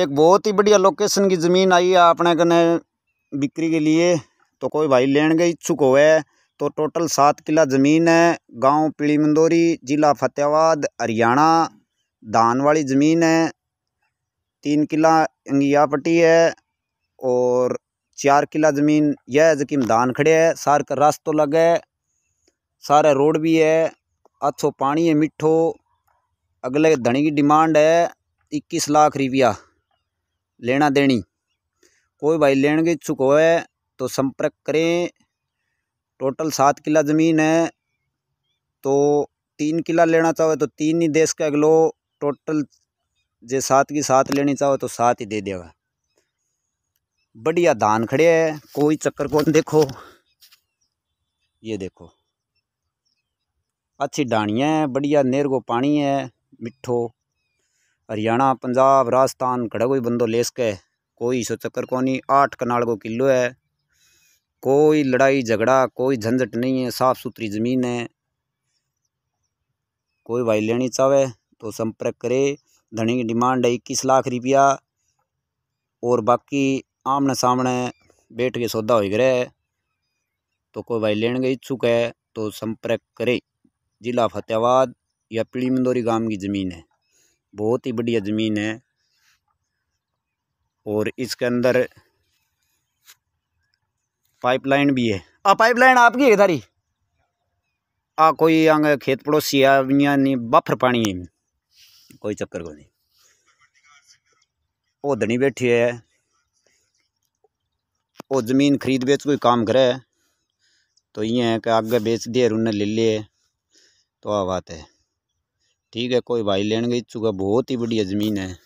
एक बहुत ही बढ़िया लोकेशन की ज़मीन आई है अपने कने बिक्री के लिए तो कोई भाई लेने के इच्छुक हो तो टोटल सात किला ज़मीन है गांव पीली मंदोरी जिला फतेहाबाद हरियाणा धान वाली ज़मीन है तीन किला अंगिया पट्टी है और चार किला ज़मीन यह है जकी में धान खड़े है सार का रास्तो लगे सारे रोड भी है अच्छो पानी है मिठो अगले धनी की डिमांड है इक्कीस लाख रुपया लेना देनी कोई भाई लेने के इच्छुक हो तो संपर्क करें टोटल सात किला ज़मीन है तो तीन किला लेना चाहो तो तीन ही देश का अगलो टोटल जे सात की सात लेनी चाहो तो सात ही दे देगा बढ़िया धान खड़े है कोई चक्कर कौन देखो ये देखो अच्छी डाणियाँ हैं बढ़िया नेर को पानी है मिठो हरियाणा पंजाब राजस्थान खड़ा कोई बंदो लेस के कोई सो चक्कर नहीं आठ कनाल को किलो है कोई लड़ाई झगड़ा कोई झंझट नहीं है साफ़ सुथरी ज़मीन है कोई भाई लेनी चाहे तो संपर्क करे धनी की डिमांड है इक्कीस लाख रुपया और बाकी आमने सामने बैठ के सौदा हो गया है तो कोई भाई लेने के इच्छुक है तो संपर्क करे जिला फतेहाबाद या पीड़ी मंदोरी गांव की ज़मीन है बहुत ही बढ़िया ज़मीन है और इसके अंदर पाइपलाइन भी है आ पाइपलाइन आपकी है थारी आ कोई आंग खेत पड़ोसी है नहीं बफर पानी है कोई चक्कर को नहीं वो धनी बैठी है वो ज़मीन खरीद बेच कोई काम करे तो ये है कि आगे बेच दिए उन्हें ले लिए तो आ बात है ठीक है कोई भाई लेने गई चुका बहुत ही बढ़िया ज़मीन है